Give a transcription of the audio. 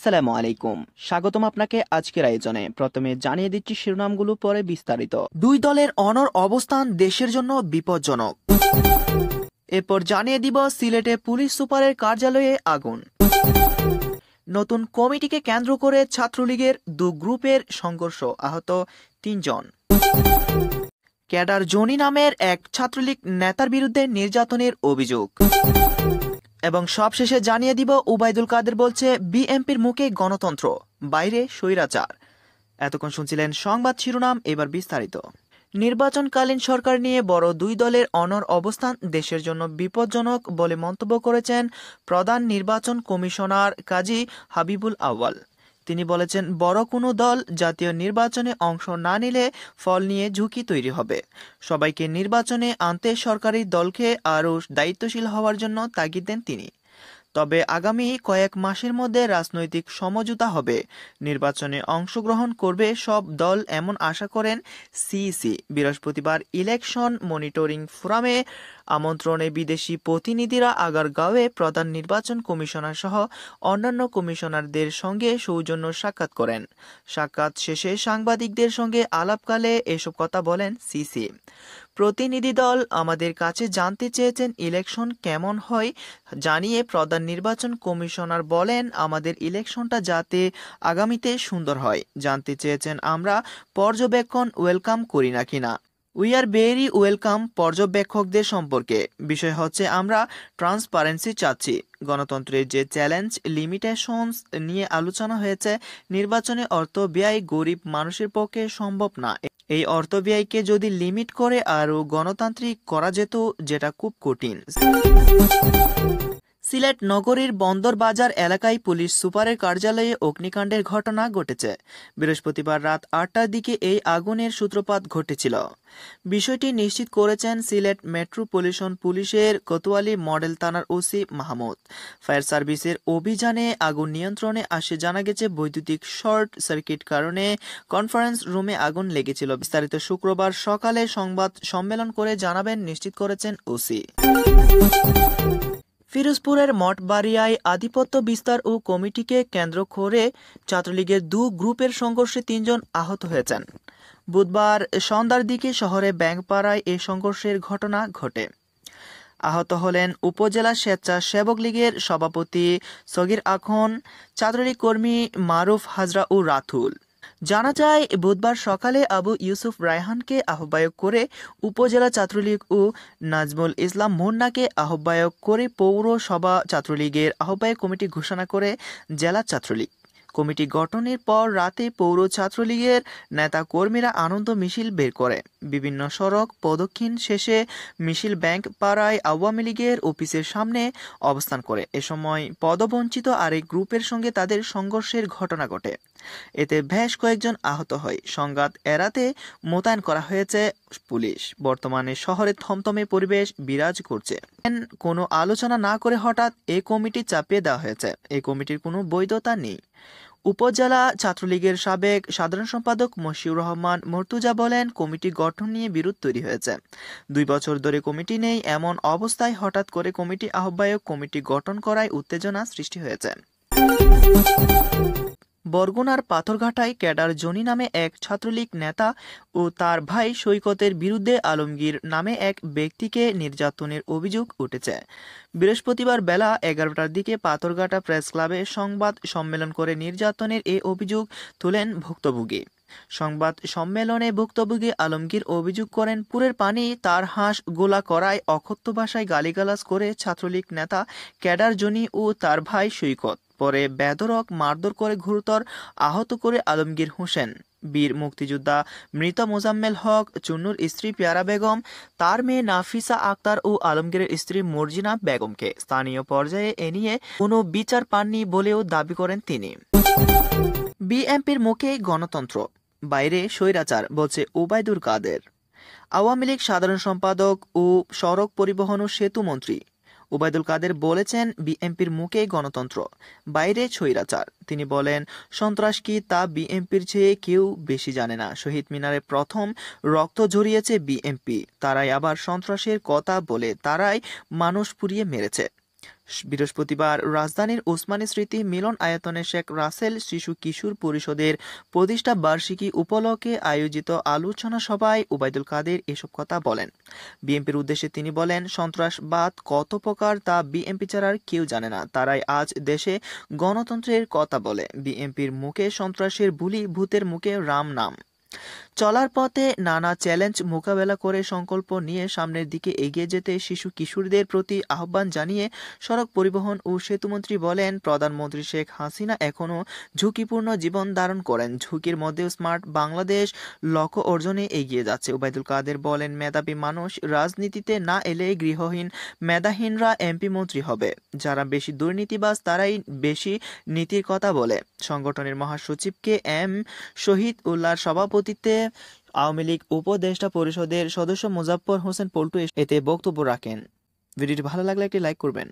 আসসালামু আলাইকুম স্বাগতম আপনাকে আজকের আয়োজনে প্রথমে জানিয়ে দিচ্ছি শিরোনামগুলো পরে বিস্তারিত দুই দলের অনর অবস্থান দেশের জন্য বিপজ্জনক এরপর জানিয়ে দিব সিলেটে পুলিশ সুপারের কার্যালয়ে আগুন নতুন কমিটিকে কেন্দ্র করে ছাত্রলীগের দু গ্রুপের সংঘর্ষ আহত তিনজন ক্যাডার জনি নামের এক ছাত্রলীগ নেতার বিরুদ্ধে নির্যাতনের অভিযোগ এবং সবশেষে জানিয়ে দিব উবায়দুল কাদের বলছে বিএমপির মুখে গণতন্ত্র বাইরে স্বৈরাচার এতক্ষণ শুনছিলেন সংবাদ শিরোনাম এবার বিস্তারিত নির্বাচনকালীন সরকার নিয়ে বড় দুই দলের অনর অবস্থান দেশের জন্য বিপজ্জনক বলে মন্তব্য করেছেন প্রধান নির্বাচন কমিশনার কাজী হাবিবুল আওয়াল তিনি বলেছেন বড় কোনো দল জাতীয় নির্বাচনে অংশ না নিলে ফল নিয়ে ঝুঁকি তৈরি হবে সবাইকে নির্বাচনে আনতে সরকারি দলকে আরও দায়িত্বশীল হওয়ার জন্য তাগিদ দেন তিনি তবে আগামী কয়েক মাসের মধ্যে রাজনৈতিক সমঝোতা হবে নির্বাচনে অংশগ্রহণ করবে সব দল এমন আশা করেন সিইসি বৃহস্পতিবার ইলেকশন মনিটরিং ফোরামে আমন্ত্রণে বিদেশি প্রতিনিধিরা আগারগাঁওয়ে প্রধান নির্বাচন কমিশনার সহ অন্যান্য কমিশনারদের সঙ্গে সৌজন্য সাক্ষাৎ করেন সাক্ষাৎ শেষে সাংবাদিকদের সঙ্গে আলাপকালে এসব কথা বলেন সিসি প্রতিনিধি দল আমাদের কাছে জানতে চেয়েছেন ইলেকশন কেমন হয় জানিয়ে প্রধান নির্বাচন কমিশনার বলেন আমাদের ইলেকশনটা যাতে আগামীতে সুন্দর হয় জানতে চেয়েছেন আমরা পর্যবেক্ষণ ওয়েলকাম করি না কিনা উই আর ভেরি ওয়েলকাম পর্যবেক্ষকদের সম্পর্কে বিষয় হচ্ছে আমরা ট্রান্সপারেন্সি চাচ্ছি গণতন্ত্রের যে চ্যালেঞ্জ লিমিটেশনস নিয়ে আলোচনা হয়েছে নির্বাচনে অর্থ ব্যয় গরিব মানুষের পক্ষে সম্ভব না এই অর্থ ব্যয়কে যদি লিমিট করে আরও গণতান্ত্রিক করা যেত যেটা খুব কঠিন সিলেট নগরীর বন্দরবাজার এলাকায় পুলিশ সুপারের কার্যালয়ে অগ্নিকাণ্ডের ঘটনা ঘটেছে বৃহস্পতিবার রাত আটটার দিকে এই আগুনের সূত্রপাত ঘটেছিল বিষয়টি নিশ্চিত করেছেন সিলেট মেট্রোপলিশন পুলিশের কোতোয়ালি মডেল থানার ওসি মাহমুদ ফায়ার সার্ভিসের অভিযানে আগুন নিয়ন্ত্রণে আসে জানা গেছে বৈদ্যুতিক শর্ট সার্কিট কারণে কনফারেন্স রুমে আগুন লেগেছিল বিস্তারিত শুক্রবার সকালে সংবাদ সম্মেলন করে জানাবেন নিশ্চিত করেছেন ওসি ফিরোজপুরের মঠবাড়িয়ায় আধিপত্য বিস্তার ও কমিটিকে কেন্দ্র করে ছাত্রলীগের দু গ্রুপের সংঘর্ষে তিনজন আহত হয়েছেন বুধবার সন্ধ্যার দিকে শহরে ব্যাংকপাড়ায় এ সংঘর্ষের ঘটনা ঘটে আহত হলেন উপজেলা স্বেচ্ছাসেবক লীগের সভাপতি সগির আখন ছাত্রলীগ কর্মী মারুফ হাজরা ও রাথুল জানা যায় বুধবার সকালে আবু ইউসুফ রায়হানকে আহ্বায়ক করে উপজেলা ছাত্রলীগ ও নাজমুল ইসলাম মুন্নাকে আহ্বায়ক করে পৌরসভা ছাত্রলীগের আহ্বায়ক কমিটি ঘোষণা করে জেলা ছাত্রলীগ কমিটি গঠনের পর রাতে পৌর ছাত্রলীগের নেতা কর্মীরা আনন্দ মিছিল বের করে বিভিন্ন সড়ক প্রদক্ষিণ শেষে মিছিল ব্যাংক পাড়ায় আওয়ামী লীগের অফিসের সামনে অবস্থান করে এ সময় পদবঞ্চিত আরেক গ্রুপের সঙ্গে তাদের সংঘর্ষের ঘটনা ঘটে এতে বেশ কয়েকজন আহত হয় সংঘাত এড়াতে মোতায়েন করা হয়েছে পুলিশ বর্তমানে শহরে থমথমে পরিবেশ বিরাজ করছে কোনো আলোচনা না করে হঠাৎ এ কমিটি চাপিয়ে দেওয়া হয়েছে এ কমিটির কোনো বৈধতা নেই উপজেলা ছাত্রলীগের সাবেক সাধারণ সম্পাদক মশিউর রহমান মর্তুজা বলেন কমিটি গঠন নিয়ে বিরোধ তৈরি হয়েছে দুই বছর ধরে কমিটি নেই এমন অবস্থায় হঠাৎ করে কমিটি আহ্বায়ক কমিটি গঠন করায় উত্তেজনা সৃষ্টি হয়েছে বরগুনার পাথরঘাটায় ক্যাডার জনি নামে এক ছাত্রলীগ নেতা ও তার ভাই সৈকতের বিরুদ্ধে আলমগীর নামে এক ব্যক্তিকে নির্যাতনের অভিযোগ উঠেছে বৃহস্পতিবার বেলা এগারোটার দিকে পাথরঘাটা প্রেস ক্লাবে সংবাদ সম্মেলন করে নির্যাতনের এ অভিযোগ তোলেন ভুক্তভোগী সংবাদ সম্মেলনে ভুক্তভোগী আলমগীর অভিযোগ করেন পুরের পানি তার হাঁস গোলা করায় অক্ষত্য ভাষায় গালিগালাজ করে ছাত্রলীগ নেতা ক্যাডার জনি ও তার ভাই সৈকত পরে বেদরক মারধর করে গুরুতর আহত করে আলমগীর হোসেন বীর মুক্তিযোদ্ধা মৃত মোজাম্মেল হক চুন্নুর স্ত্রী পেয়ারা বেগম তার মেয়ে নাফিসা আক্তার ও আলমগীরের স্ত্রী মর্জিনা বেগমকে স্থানীয় পর্যায়ে এ নিয়ে কোনো বিচার পাননি বলেও দাবি করেন তিনি বিএমপির মুখে গণতন্ত্র বাইরে স্বৈরাচার বলছে ওবায়দুর কাদের আওয়ামী লীগ সাধারণ সম্পাদক ও সড়ক পরিবহন ও সেতু মন্ত্রী ওবায়দুল কাদের বলেছেন বিএনপির মুখে গণতন্ত্র বাইরে ছৈরাচার তিনি বলেন সন্ত্রাস কি তা বিএনপির চেয়ে কেউ বেশি জানে না শহীদ মিনারে প্রথম রক্ত ঝরিয়েছে বিএনপি তারাই আবার সন্ত্রাসের কথা বলে তারাই মানুষ পুড়িয়ে মেরেছে বৃহস্পতিবার রাজধানীর ওসমানী স্মৃতি মিলন আয়তনে শেখ রাসেল শিশু কিশোর পরিষদের প্রতিষ্ঠা বার্ষিকী উপলক্ষে আয়োজিত আলোচনা সভায় উবায়দুল কাদের এসব কথা বলেন বিএনপির উদ্দেশ্যে তিনি বলেন সন্ত্রাসবাদ কত প্রকার তা বিএনপি ছাড়ার কেউ জানে না তারাই আজ দেশে গণতন্ত্রের কথা বলে বিএনপির মুখে সন্ত্রাসের বুলি ভূতের মুখে রাম নাম চলার পথে নানা চ্যালেঞ্জ মোকাবেলা করে সংকল্প নিয়ে সামনের দিকে এগিয়ে যেতে শিশু কিশোরদের প্রতি আহ্বান জানিয়ে সড়ক পরিবহন ও সেতুমন্ত্রী বলেন প্রধানমন্ত্রী শেখ হাসিনা এখনও ঝুঁকিপূর্ণ জীবন ধারণ করেন ঝুঁকির মধ্যেও স্মার্ট বাংলাদেশ লক্ষ্য অর্জনে এগিয়ে যাচ্ছে ওবায়দুল কাদের বলেন মেধাবী মানুষ রাজনীতিতে না এলে গৃহহীন মেধাহীনরা এমপি মন্ত্রী হবে যারা বেশি দুর্নীতিবাজ তারাই বেশি নীতির কথা বলে সংগঠনের মহাসচিবকে এম শহীদ উল্লাহর সভাপতিত্বে আওয়ামী লীগ উপদেষ্টা পরিষদের সদস্য মুজাফর হোসেন পল্টু এতে বক্তব্য রাখেন ভিডিওটি ভালো লাগলে একটি লাইক করবেন